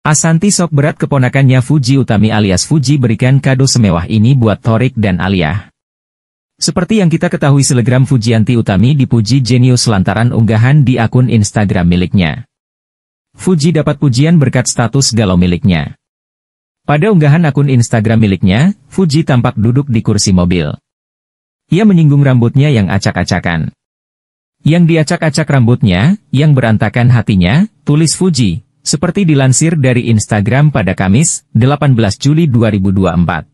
Asanti sok berat keponakannya Fuji Utami alias Fuji berikan kado semewah ini buat Torik dan Alia. Seperti yang kita ketahui selegram Fujianti Utami dipuji jenius lantaran unggahan di akun Instagram miliknya. Fuji dapat pujian berkat status galau miliknya. Pada unggahan akun Instagram miliknya, Fuji tampak duduk di kursi mobil. Ia menyinggung rambutnya yang acak-acakan. Yang diacak-acak rambutnya, yang berantakan hatinya, tulis Fuji, seperti dilansir dari Instagram pada Kamis, 18 Juli 2024.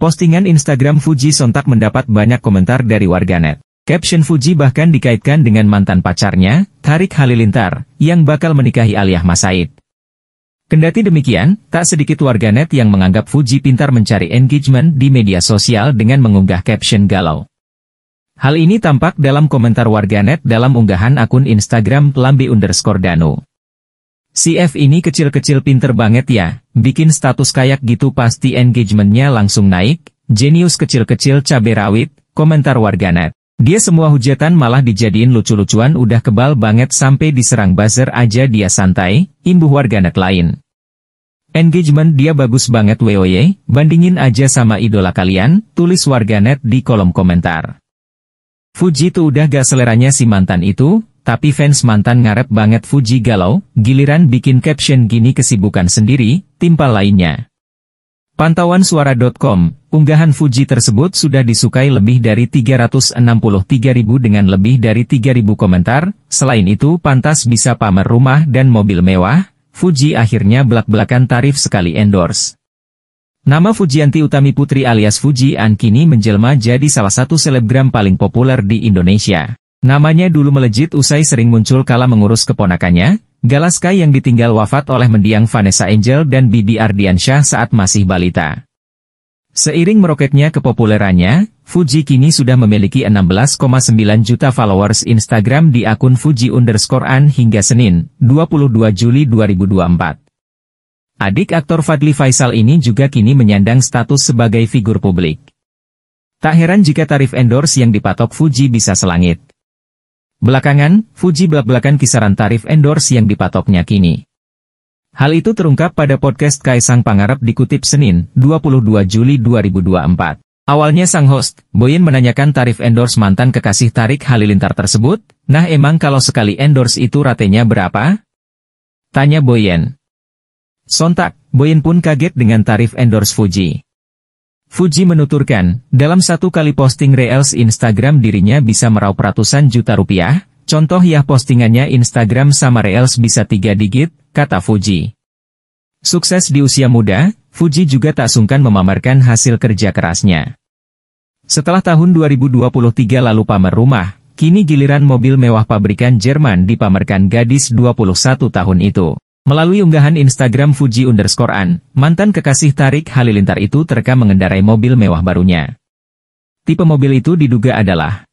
Postingan Instagram Fuji sontak mendapat banyak komentar dari warganet. Caption Fuji bahkan dikaitkan dengan mantan pacarnya, Tarik Halilintar, yang bakal menikahi Aliyah Masaid. Kendati demikian, tak sedikit warganet yang menganggap Fuji pintar mencari engagement di media sosial dengan mengunggah caption galau. Hal ini tampak dalam komentar warganet dalam unggahan akun Instagram Lambi underscore Danu. Si F ini kecil-kecil pinter banget ya, bikin status kayak gitu pasti engagementnya langsung naik, jenius kecil-kecil cabai rawit, komentar warganet. Dia semua hujatan malah dijadiin lucu-lucuan udah kebal banget sampai diserang buzzer aja dia santai, imbuh warganet lain. Engagement dia bagus banget WOY, bandingin aja sama idola kalian, tulis warganet di kolom komentar. Fuji tuh udah gak seleranya si mantan itu, tapi fans mantan ngarep banget Fuji galau, giliran bikin caption gini kesibukan sendiri, timpal lainnya. Pantauan suara.com, unggahan Fuji tersebut sudah disukai lebih dari 363 ribu dengan lebih dari 3 ribu komentar, selain itu pantas bisa pamer rumah dan mobil mewah, Fuji akhirnya belak-belakan tarif sekali endorse. Nama Fujianti Utami Putri alias Fuji An kini menjelma jadi salah satu selebgram paling populer di Indonesia. Namanya dulu melejit usai sering muncul kala mengurus keponakannya, Galaska yang ditinggal wafat oleh mendiang Vanessa Angel dan Bibi Ardiansyah saat masih balita. Seiring meroketnya kepopulerannya, Fuji kini sudah memiliki 16,9 juta followers Instagram di akun Fuji underscore an hingga Senin, 22 Juli 2024. Adik aktor Fadli Faisal ini juga kini menyandang status sebagai figur publik. Tak heran jika tarif endorse yang dipatok Fuji bisa selangit. Belakangan, Fuji belak-belakan kisaran tarif endorse yang dipatoknya kini. Hal itu terungkap pada podcast Kaisang Pangarep dikutip Senin, 22 Juli 2024. Awalnya sang host, Boyin menanyakan tarif endorse mantan kekasih Tarik Halilintar tersebut, nah emang kalau sekali endorse itu ratenya berapa? Tanya Boyen. Sontak, Boyin pun kaget dengan tarif endorse Fuji. Fuji menuturkan, dalam satu kali posting Reels Instagram dirinya bisa meraup ratusan juta rupiah, contoh ya postingannya Instagram sama Reels bisa tiga digit, kata Fuji. Sukses di usia muda, Fuji juga tak sungkan memamerkan hasil kerja kerasnya. Setelah tahun 2023 lalu pamer rumah, kini giliran mobil mewah pabrikan Jerman dipamerkan gadis 21 tahun itu. Melalui unggahan Instagram Fuji underscore An, mantan kekasih Tarik Halilintar itu terekam mengendarai mobil mewah barunya. Tipe mobil itu diduga adalah